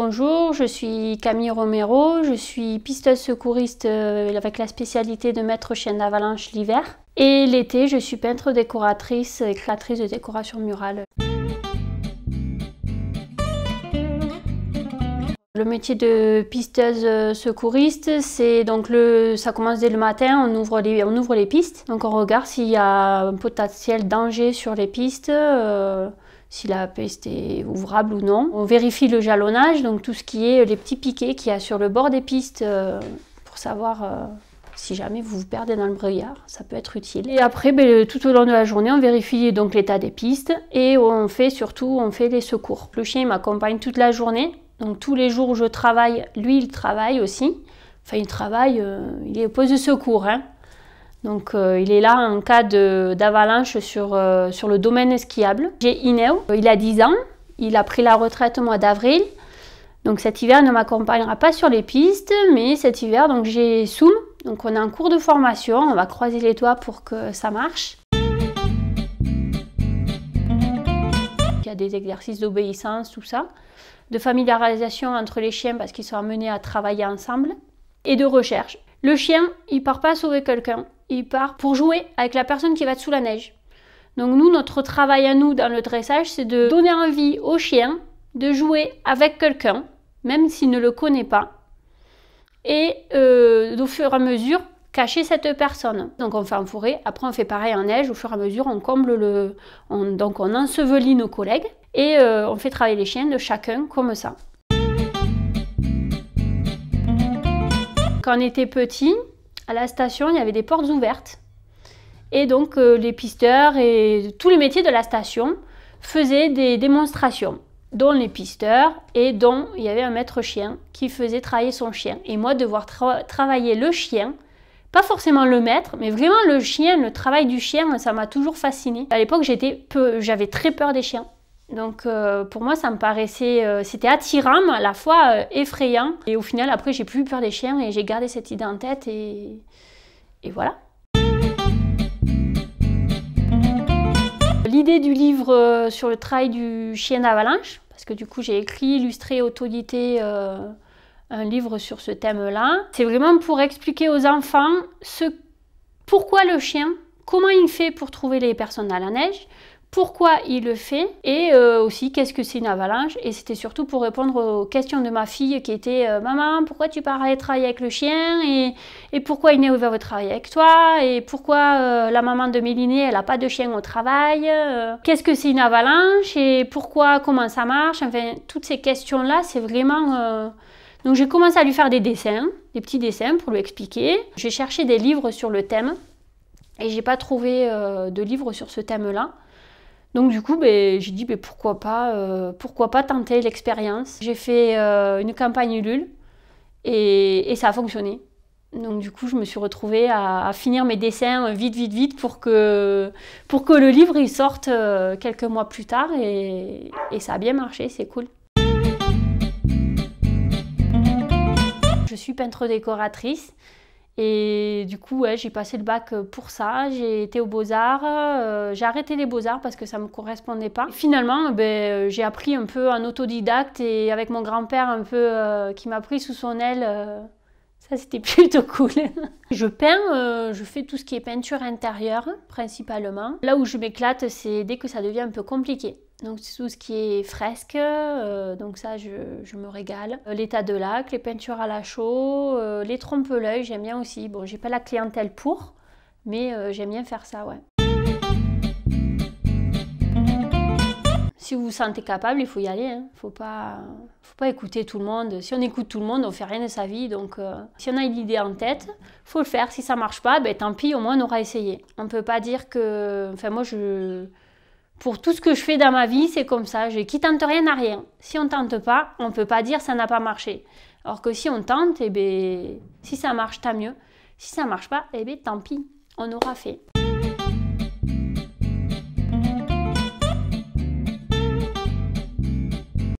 Bonjour, je suis Camille Romero, je suis pisteuse secouriste euh, avec la spécialité de maître chien d'avalanche l'hiver. Et l'été, je suis peintre décoratrice et créatrice de décoration murale. Le métier de pisteuse euh, secouriste, c'est donc le, ça commence dès le matin, on ouvre les, on ouvre les pistes, donc on regarde s'il y a un potentiel danger sur les pistes. Euh, si la piste est ouvrable ou non. On vérifie le jalonnage, donc tout ce qui est euh, les petits piquets qu'il y a sur le bord des pistes euh, pour savoir euh, si jamais vous vous perdez dans le brouillard, ça peut être utile. Et après, ben, tout au long de la journée, on vérifie donc l'état des pistes et on fait surtout, on fait les secours. Le chien m'accompagne toute la journée, donc tous les jours où je travaille, lui il travaille aussi. Enfin, il travaille, il est au poste de secours. Hein. Donc euh, il est là en cas d'avalanche euh, sur, le domaine skiable. J'ai Ineo, euh, il a 10 ans, il a pris la retraite au mois d'avril. Donc cet hiver ne m'accompagnera pas sur les pistes, mais cet hiver donc j'ai Soum. Donc on est en cours de formation, on va croiser les toits pour que ça marche. Il y a des exercices d'obéissance, tout ça, de familiarisation entre les chiens parce qu'ils sont amenés à travailler ensemble et de recherche. Le chien, il part pas sauver quelqu'un, il part pour jouer avec la personne qui va sous la neige. Donc nous, notre travail à nous dans le dressage, c'est de donner envie au chien de jouer avec quelqu'un, même s'il ne le connaît pas, et euh, au fur et à mesure, cacher cette personne. Donc on fait en forêt, après on fait pareil en neige, au fur et à mesure, on comble le... donc on ensevelit nos collègues, et euh, on fait travailler les chiens de chacun comme ça. Quand on était petit, à la station, il y avait des portes ouvertes. Et donc euh, les pisteurs et tous les métiers de la station faisaient des démonstrations, dont les pisteurs et dont il y avait un maître chien qui faisait travailler son chien. Et moi, devoir travailler le chien, pas forcément le maître, mais vraiment le chien, le travail du chien, ça m'a toujours fasciné. À l'époque, j'avais très peur des chiens. Donc euh, pour moi, ça me paraissait, euh, c'était attirant, mais à la fois euh, effrayant. Et au final, après, j'ai plus eu peur des chiens et j'ai gardé cette idée en tête et, voilà. L'idée du livre sur le travail du chien d'avalanche, parce que du coup, j'ai écrit, illustré, autodité un livre sur ce thème-là. C'est vraiment pour expliquer aux enfants ce, pourquoi le chien, comment il fait pour trouver les personnes à la neige, pourquoi il le fait et euh, aussi qu'est-ce que c'est une avalanche. Et c'était surtout pour répondre aux questions de ma fille qui était euh, Maman, pourquoi tu pars aller travailler avec le chien et, et pourquoi Iné au travail avec toi Et pourquoi euh, la maman de Méliné, elle n'a pas de chien au travail Qu'est-ce que c'est une avalanche Et pourquoi Comment ça marche Enfin, toutes ces questions-là, c'est vraiment. Donc j'ai commencé à lui faire des dessins, des petits dessins pour lui expliquer. J'ai cherché des livres sur le thème et n'ai pas trouvé de livres sur ce thème-là. Donc du coup, ben, j'ai dit ben, pourquoi pas, euh, pourquoi pas tenter l'expérience. J'ai fait euh, une campagne Ulule et, ça a fonctionné. Donc du coup, je me suis retrouvée à, finir mes dessins euh, vite, vite, vite pour que, le livre il sorte quelques mois plus tard et ça a bien marché, c'est cool. Je suis peintre décoratrice. Et du coup, j'ai passé le bac euh, pour ça. J'ai été aux Beaux-Arts. Euh, j'ai arrêté les Beaux-Arts parce que ça ne me correspondait pas. Finalement, euh, ben, j'ai appris un peu en autodidacte et avec mon grand-père un peu qui m'a pris sous son aile. ça, c'était plutôt cool. je peins, je fais tout ce qui est peinture intérieure principalement. Là où je m'éclate, c'est dès que ça devient un peu compliqué. Donc tout ce qui est fresque, euh, donc ça je, me régale. Euh, l'état de lac, les peintures à la chaux, euh, les trompe-l'œil, j'aime bien aussi. Bon, j'ai pas la clientèle pour, mais j'aime bien faire ça, ouais. Si vous vous sentez capable, il faut y aller. Il hein. Faut pas, faut pas écouter tout le monde. Si on écoute tout le monde, on fait rien de sa vie. Donc, si on a une idée en tête, faut le faire. Si ça marche pas, ben tant pis. Au moins on aura essayé. On peut pas dire que, enfin moi je pour tout ce que je fais dans ma vie, c'est comme ça. Je qui tente rien à rien. Si on tente pas, on peut pas dire ça n'a pas marché. Or que si on tente, et eh ben, si ça marche, tant mieux. Si ça marche pas, eh ben, tant pis, on aura fait.